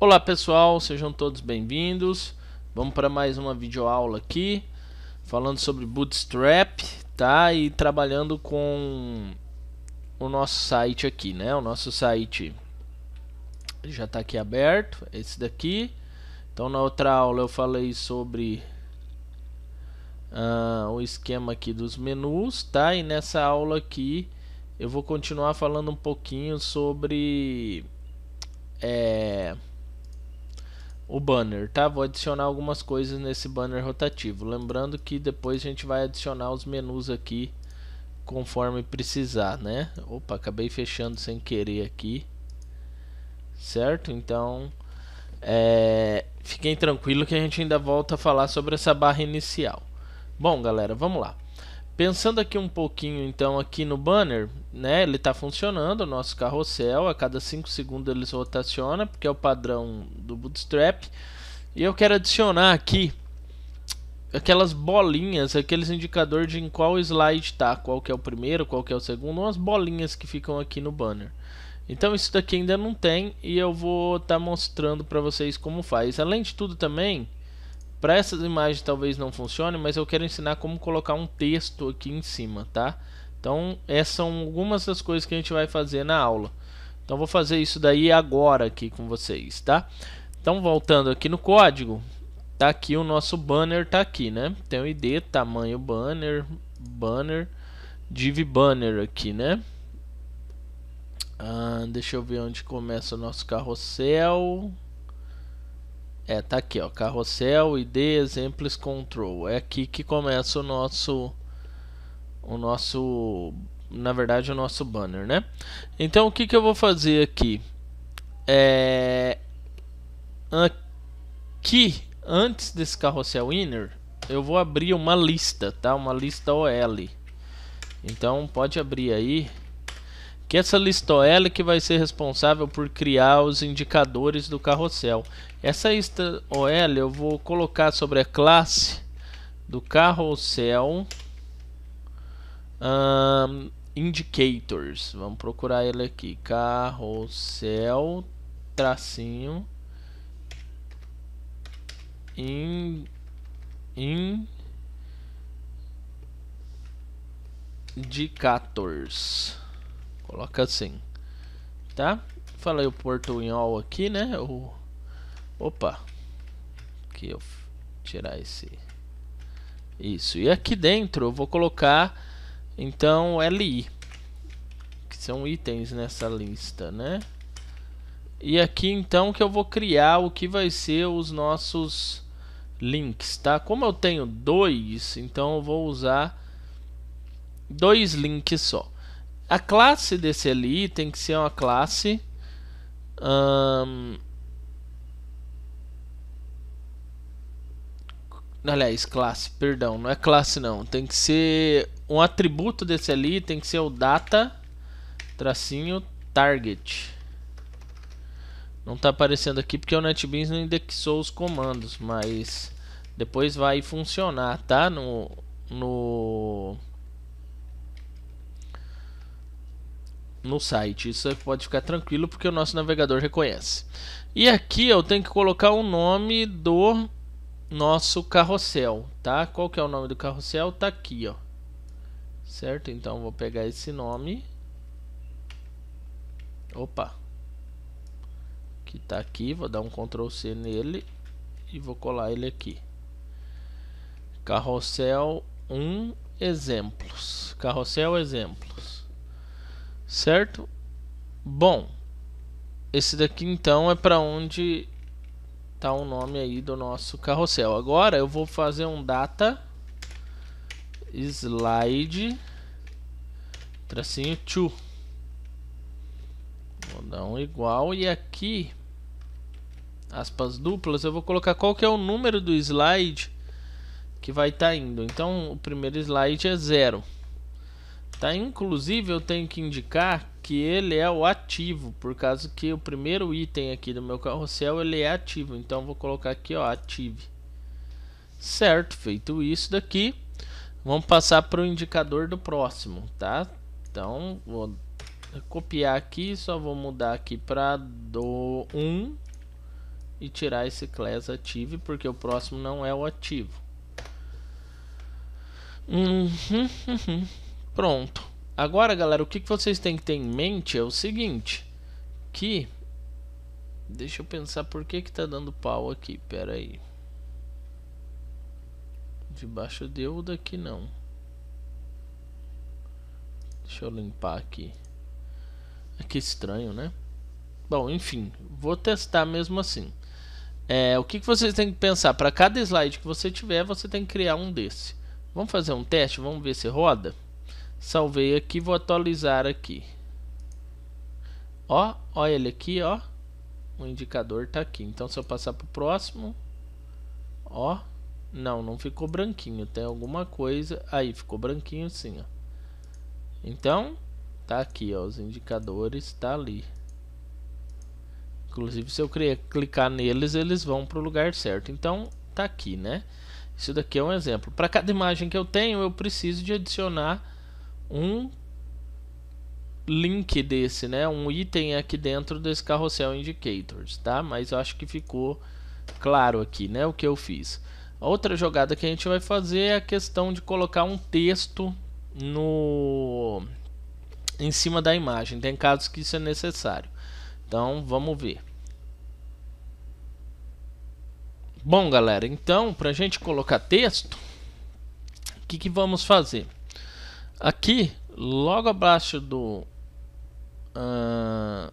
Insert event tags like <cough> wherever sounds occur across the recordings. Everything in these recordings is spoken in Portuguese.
Olá pessoal, sejam todos bem-vindos. Vamos para mais uma videoaula aqui, falando sobre Bootstrap, tá? E trabalhando com o nosso site aqui, né? O nosso site já está aqui aberto, esse daqui. Então na outra aula eu falei sobre uh, o esquema aqui dos menus, tá? E nessa aula aqui eu vou continuar falando um pouquinho sobre... É, o banner, tá? Vou adicionar algumas coisas nesse banner rotativo. Lembrando que depois a gente vai adicionar os menus aqui conforme precisar, né? Opa, acabei fechando sem querer aqui. Certo? Então, é... fiquem tranquilo que a gente ainda volta a falar sobre essa barra inicial. Bom, galera, vamos lá. Pensando aqui um pouquinho, então, aqui no banner, né? Ele está funcionando, o nosso carrossel. A cada 5 segundos ele rotaciona, porque é o padrão do Bootstrap. E eu quero adicionar aqui aquelas bolinhas, aqueles indicadores de em qual slide está, qual que é o primeiro, qual que é o segundo, umas bolinhas que ficam aqui no banner. Então isso daqui ainda não tem e eu vou estar tá mostrando para vocês como faz. Além de tudo também, para essas imagens talvez não funcione, mas eu quero ensinar como colocar um texto aqui em cima, tá? Então, essas são algumas das coisas que a gente vai fazer na aula. Então, vou fazer isso daí agora aqui com vocês, tá? Então, voltando aqui no código, tá aqui o nosso banner, tá aqui, né? Tem o ID, tamanho banner, banner, div banner aqui, né? Ah, deixa eu ver onde começa o nosso carrossel. É, tá aqui, ó, carrossel, ID, exemplos, control. É aqui que começa o nosso o nosso, na verdade, o nosso banner, né? Então o que que eu vou fazer aqui? É aqui antes desse carrossel inner, eu vou abrir uma lista, tá? Uma lista OL. Então pode abrir aí que essa OL que vai ser responsável por criar os indicadores do carrossel. Essa listoel eu vou colocar sobre a classe do carrossel um, indicators. Vamos procurar ele aqui. Carrossel tracinho in, in indicators. Coloca assim. Tá? Falei o Porto portunhol aqui, né? O... Opa. Aqui eu tirar esse... Isso. E aqui dentro eu vou colocar, então, LI. Que são itens nessa lista, né? E aqui, então, que eu vou criar o que vai ser os nossos links, tá? Como eu tenho dois, então eu vou usar dois links só a classe desse ali tem que ser uma classe hum, aliás classe perdão não é classe não tem que ser um atributo desse ali tem que ser o data tracinho target não está aparecendo aqui porque o NetBeans não indexou os comandos mas depois vai funcionar tá no no no site. Isso é pode ficar tranquilo porque o nosso navegador reconhece. E aqui eu tenho que colocar o nome do nosso carrossel, tá? Qual que é o nome do carrossel? Tá aqui, ó. Certo? Então vou pegar esse nome. Opa. Que tá aqui, vou dar um Ctrl C nele e vou colar ele aqui. Carrossel 1 exemplos. Carrossel exemplos certo? Bom, esse daqui então é para onde tá o nome aí do nosso carrossel. Agora eu vou fazer um data slide tracinho to. Vou dar um igual e aqui aspas duplas eu vou colocar qual que é o número do slide que vai estar tá indo. Então o primeiro slide é zero. Tá? Inclusive eu tenho que indicar que ele é o ativo, por causa que o primeiro item aqui do meu carrossel ele é ativo, então vou colocar aqui ó, ative. Certo, feito isso daqui, vamos passar para o indicador do próximo, tá? Então vou copiar aqui, só vou mudar aqui para do 1 e tirar esse class ative, porque o próximo não é o ativo. Uhum, uhum. Pronto. Agora, galera, o que vocês têm que ter em mente é o seguinte. Que... Deixa eu pensar por que que tá dando pau aqui. Pera aí. Debaixo deu, daqui não. Deixa eu limpar aqui. Que é estranho, né? Bom, enfim, vou testar mesmo assim. É, o que, que vocês têm que pensar? Para cada slide que você tiver, você tem que criar um desse. Vamos fazer um teste? Vamos ver se roda? Salvei aqui, vou atualizar aqui. Ó, olha ele aqui, ó. O indicador tá aqui. Então se eu passar pro próximo, ó, não, não ficou branquinho, tem alguma coisa. Aí ficou branquinho sim, ó. Então, tá aqui, ó, os indicadores tá ali. Inclusive, se eu clicar neles, eles vão pro lugar certo. Então, tá aqui, né? Isso daqui é um exemplo. Para cada imagem que eu tenho, eu preciso de adicionar um link desse, né? Um item aqui dentro desse carrossel indicators, tá? Mas eu acho que ficou claro aqui, né? O que eu fiz. Outra jogada que a gente vai fazer é a questão de colocar um texto no em cima da imagem. Tem casos que isso é necessário. Então, vamos ver. Bom, galera, então, para a gente colocar texto, o que, que vamos fazer? Aqui, logo abaixo do uh,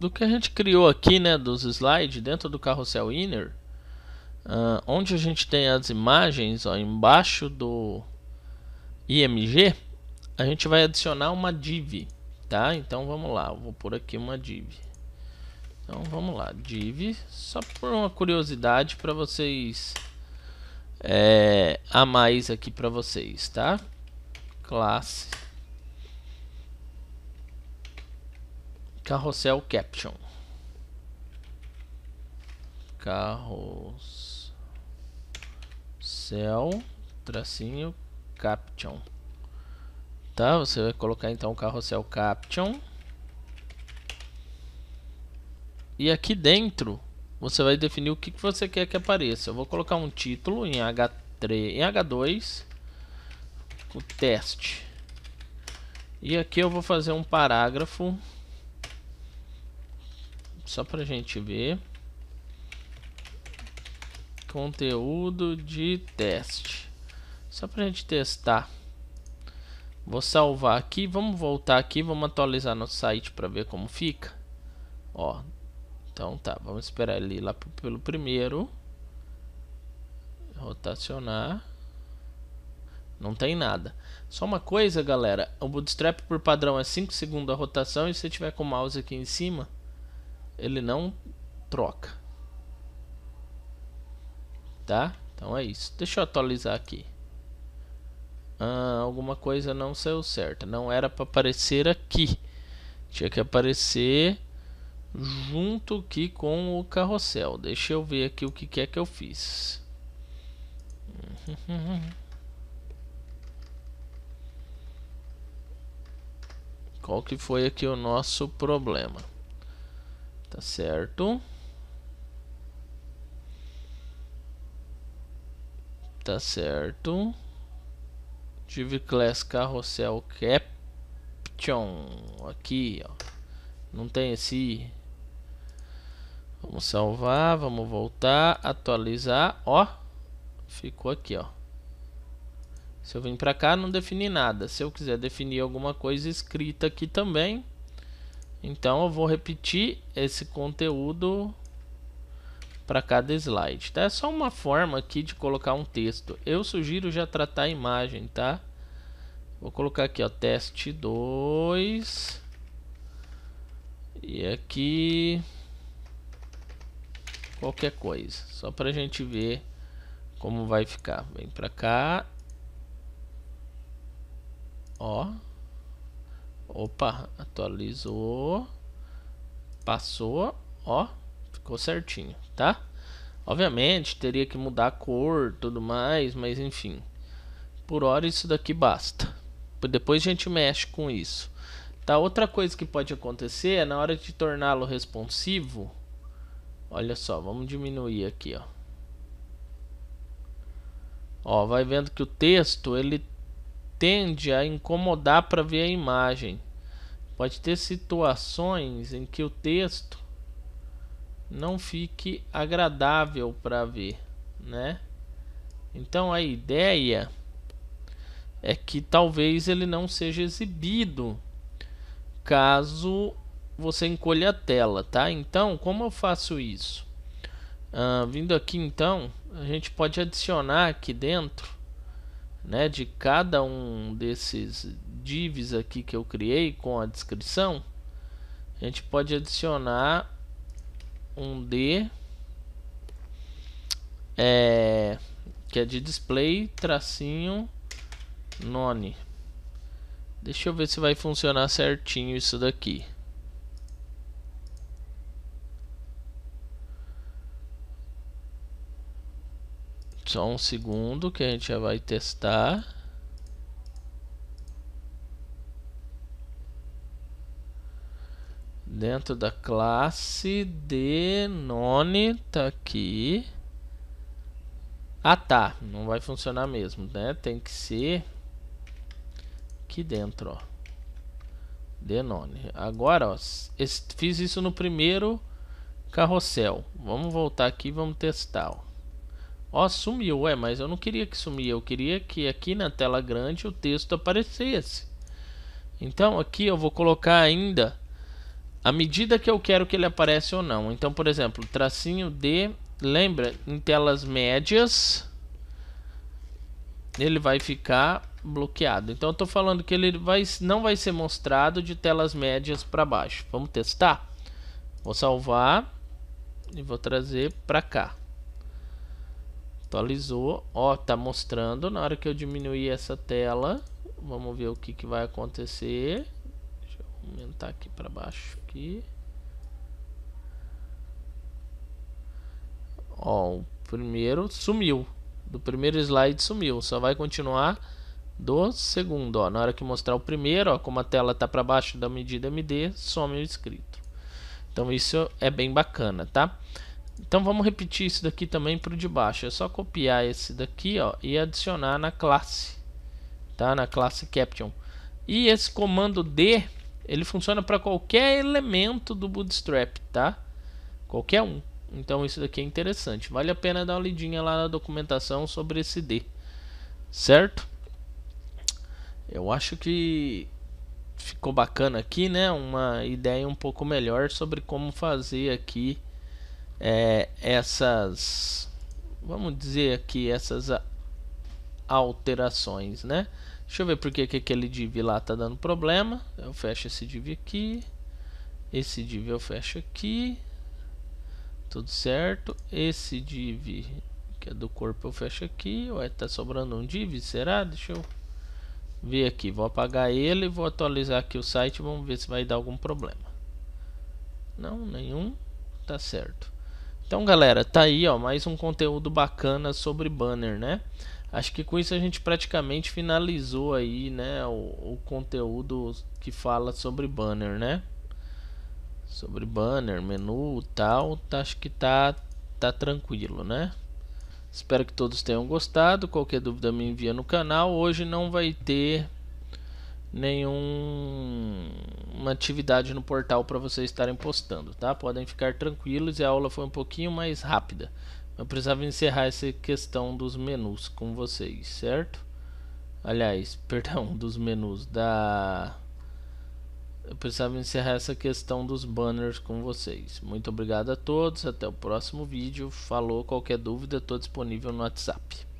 do que a gente criou aqui, né, dos slides, dentro do carrossel inner, uh, onde a gente tem as imagens, ó, embaixo do IMG, a gente vai adicionar uma div, tá? Então vamos lá, vou por aqui uma div. Então vamos lá, div, só por uma curiosidade para vocês é, a mais aqui para vocês, tá? classe carrossel caption carrossel tracinho caption tá você vai colocar então o carrossel caption e aqui dentro você vai definir o que, que você quer que apareça eu vou colocar um título em H3 em H2 o teste. E aqui eu vou fazer um parágrafo só para gente ver conteúdo de teste só para gente testar vou salvar aqui vamos voltar aqui vamos atualizar nosso site para ver como fica ó então tá vamos esperar ele ir lá pelo primeiro rotacionar não tem nada. Só uma coisa, galera. O bootstrap por padrão é 5 segundos a rotação e se você tiver com o mouse aqui em cima, ele não troca. Tá? Então é isso. Deixa eu atualizar aqui. Ah, alguma coisa não saiu certa. Não era para aparecer aqui. Tinha que aparecer junto aqui com o carrossel. Deixa eu ver aqui o que, que é que eu fiz. <laughs> Qual que foi aqui o nosso problema? Tá certo? Tá certo. Tive class carrossel caption aqui, ó. Não tem esse Vamos salvar, vamos voltar, atualizar, ó. Ficou aqui, ó. Se eu vim para cá, não defini nada. Se eu quiser definir alguma coisa escrita aqui também, então eu vou repetir esse conteúdo para cada slide, tá? É só uma forma aqui de colocar um texto. Eu sugiro já tratar a imagem, tá? Vou colocar aqui, ó, teste 2. E aqui qualquer coisa, só para a gente ver como vai ficar. Vem para cá Ó. Opa, atualizou. Passou, ó. Ficou certinho, tá? Obviamente, teria que mudar a cor, tudo mais, mas enfim. Por hora isso daqui basta. Depois a gente mexe com isso. Tá, outra coisa que pode acontecer é na hora de torná-lo responsivo. Olha só, vamos diminuir aqui, ó. Ó, vai vendo que o texto ele tende a incomodar para ver a imagem. Pode ter situações em que o texto não fique agradável para ver, né? Então a ideia é que talvez ele não seja exibido caso você encolha a tela, tá? Então, como eu faço isso? Uh, vindo aqui então, a gente pode adicionar aqui dentro né, de cada um desses divs aqui que eu criei com a descrição, a gente pode adicionar um D é, que é de display tracinho none. Deixa eu ver se vai funcionar certinho isso daqui. Só um segundo que a gente já vai testar. Dentro da classe de none tá aqui. Ah tá, não vai funcionar mesmo, né? Tem que ser aqui dentro, ó. Denone. Agora, ó, fiz isso no primeiro carrossel. Vamos voltar aqui, vamos testar, ó. Ó, oh, sumiu, ué, mas eu não queria que sumia, eu queria que aqui na tela grande o texto aparecesse. Então aqui eu vou colocar ainda a medida que eu quero que ele apareça ou não. Então, por exemplo, tracinho D, lembra, em telas médias ele vai ficar bloqueado. Então eu estou falando que ele vai, não vai ser mostrado de telas médias para baixo. Vamos testar? Vou salvar e vou trazer para cá. Atualizou. Ó, tá mostrando. Na hora que eu diminuir essa tela, vamos ver o que, que vai acontecer. Deixa eu aumentar aqui para baixo aqui. Ó, o primeiro sumiu. Do primeiro slide sumiu, só vai continuar do segundo, ó. Na hora que mostrar o primeiro, ó, como a tela tá para baixo da medida MD, some o escrito. Então isso é bem bacana, tá? Então vamos repetir isso daqui também para o de baixo. É só copiar esse daqui ó, e adicionar na classe, tá? na classe Caption. E esse comando D, ele funciona para qualquer elemento do Bootstrap, tá? Qualquer um. Então isso daqui é interessante. Vale a pena dar uma lidinha lá na documentação sobre esse D. Certo? Eu acho que ficou bacana aqui, né? Uma ideia um pouco melhor sobre como fazer aqui é, essas, vamos dizer aqui, essas alterações, né? Deixa eu ver porque que aquele div lá tá dando problema. Eu fecho esse div aqui. Esse div eu fecho aqui. Tudo certo. Esse div que é do corpo eu fecho aqui. Ué, tá sobrando um div, será? Deixa eu ver aqui. Vou apagar ele, vou atualizar aqui o site. Vamos ver se vai dar algum problema. Não, nenhum. Tá certo. Então, galera, tá aí, ó, mais um conteúdo bacana sobre banner, né? Acho que com isso a gente praticamente finalizou aí, né, o, o conteúdo que fala sobre banner, né? Sobre banner, menu, tal, tá, acho que tá tá tranquilo, né? Espero que todos tenham gostado. Qualquer dúvida me envia no canal. Hoje não vai ter nenhuma atividade no portal para vocês estarem postando, tá? Podem ficar tranquilos e a aula foi um pouquinho mais rápida. Eu precisava encerrar essa questão dos menus com vocês, certo? Aliás, <laughs> perdão, dos menus da eu precisava encerrar essa questão dos banners com vocês. Muito obrigado a todos, até o próximo vídeo. Falou, qualquer dúvida, estou disponível no WhatsApp.